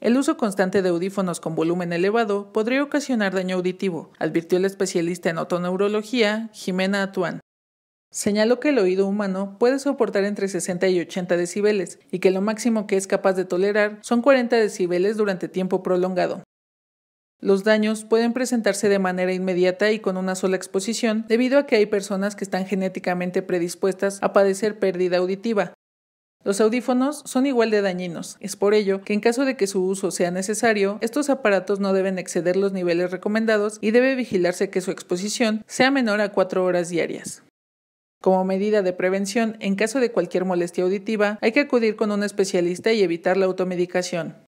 El uso constante de audífonos con volumen elevado podría ocasionar daño auditivo, advirtió el especialista en otoneurología Jimena Atuán. Señaló que el oído humano puede soportar entre 60 y 80 decibeles y que lo máximo que es capaz de tolerar son 40 decibeles durante tiempo prolongado. Los daños pueden presentarse de manera inmediata y con una sola exposición, debido a que hay personas que están genéticamente predispuestas a padecer pérdida auditiva, los audífonos son igual de dañinos. Es por ello que en caso de que su uso sea necesario, estos aparatos no deben exceder los niveles recomendados y debe vigilarse que su exposición sea menor a 4 horas diarias. Como medida de prevención, en caso de cualquier molestia auditiva, hay que acudir con un especialista y evitar la automedicación.